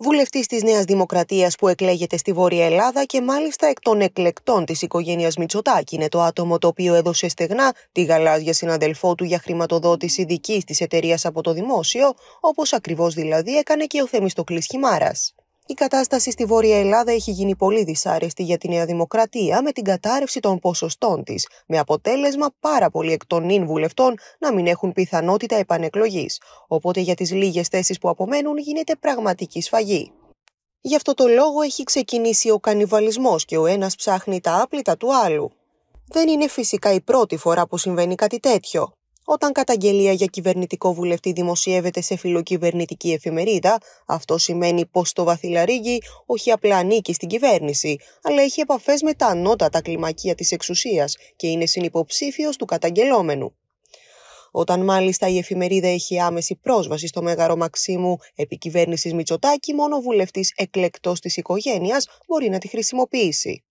Βουλευτής της Νέας Δημοκρατίας που εκλέγεται στη Βόρεια Ελλάδα και μάλιστα εκ των εκλεκτών της οικογένειας Μητσοτάκη. Είναι το άτομο το οποίο έδωσε στεγνά τη γαλάζια συναδελφό του για χρηματοδότηση δικής της εταιρείας από το δημόσιο, όπως ακριβώς δηλαδή έκανε και ο Θεμιστοκλής Χιμάρας. Η κατάσταση στη Βόρεια Ελλάδα έχει γίνει πολύ δυσάρεστη για τη Νέα Δημοκρατία με την κατάρρευση των ποσοστών της, με αποτέλεσμα πάρα πολλοί εκ των νυν βουλευτών να μην έχουν πιθανότητα επανεκλογής. Οπότε για τις λίγες θέσεις που απομένουν γίνεται πραγματική σφαγή. Γι' αυτό το λόγο έχει ξεκινήσει ο κανιβαλισμός και ο ένας ψάχνει τα άπλυτα του άλλου. Δεν είναι φυσικά η πρώτη φορά που συμβαίνει κάτι τέτοιο. Όταν καταγγελία για κυβερνητικό βουλευτή δημοσιεύεται σε φιλοκυβερνητική εφημερίδα, αυτό σημαίνει πως το Βαθυλαρίγη όχι απλά ανήκει στην κυβέρνηση, αλλά έχει επαφές με τα ανώτατα κλιμακία της εξουσίας και είναι συνυποψήφιος του καταγγελόμενου. Όταν μάλιστα η εφημερίδα έχει άμεση πρόσβαση στο μέγαρο Μαξίμου επί κυβέρνησης Μητσοτάκη, μόνο βουλευτής εκλεκτός της οικογένειας μπορεί να τη χρησιμοποιήσει.